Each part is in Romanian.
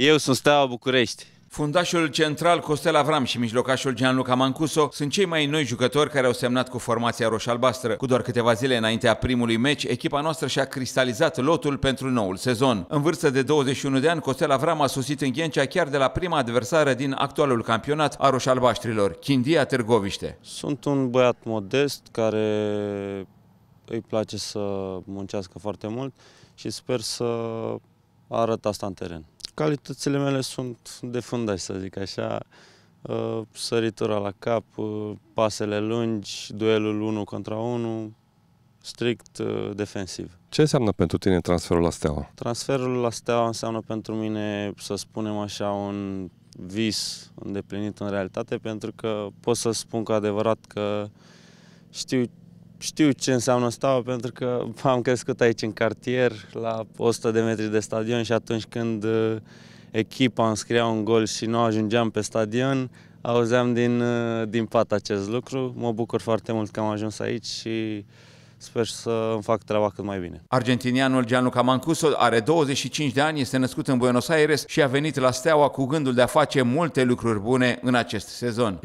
Eu sunt Steaua București. Fundașul central Costel Avram și mijlocașul Gianluca Mancuso sunt cei mai noi jucători care au semnat cu formația roșalbastră. Cu doar câteva zile înaintea primului meci, echipa noastră și-a cristalizat lotul pentru noul sezon. În vârstă de 21 de ani, Costel Avram a sosit în Ghencea chiar de la prima adversară din actualul campionat a roșalbaștrilor, Chindia Târgoviște. Sunt un băiat modest care îi place să muncească foarte mult și sper să arăt asta în teren calitățile mele sunt de fundaș, să zic așa. Uh, săritura la cap, uh, pasele lungi, duelul 1 contra 1, strict uh, defensiv. Ce înseamnă pentru tine transferul la Steaua? Transferul la Steaua înseamnă pentru mine, să spunem așa, un vis îndeplinit în realitate, pentru că pot să spun cu adevărat că știu știu ce înseamnă staua pentru că am crescut aici în cartier, la 100 de metri de stadion și atunci când uh, echipa înscria un gol și nu ajungeam pe stadion, auzeam din, uh, din pat acest lucru. Mă bucur foarte mult că am ajuns aici și sper să îmi fac treaba cât mai bine. Argentinianul Gianluca Mancuso are 25 de ani, este născut în Buenos Aires și a venit la Steaua cu gândul de a face multe lucruri bune în acest sezon.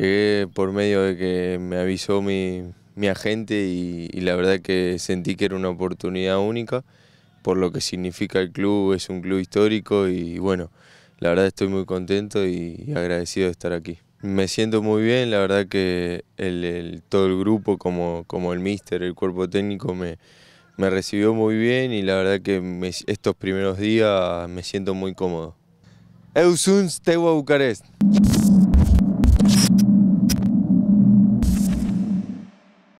por medio de que me avisó mi mi agente y, la verdad que sentí que era una oportunidad única por lo que significa el club, es un club histórico y bueno, la verdad estoy muy contento y agradecido de estar aquí. Me siento muy bien, la verdad que el, todo el grupo, como, como el míster, el cuerpo técnico, me, me recibió muy bien y la verdad que estos primeros días me siento muy cómodo. Eusuns Teo Bucarest.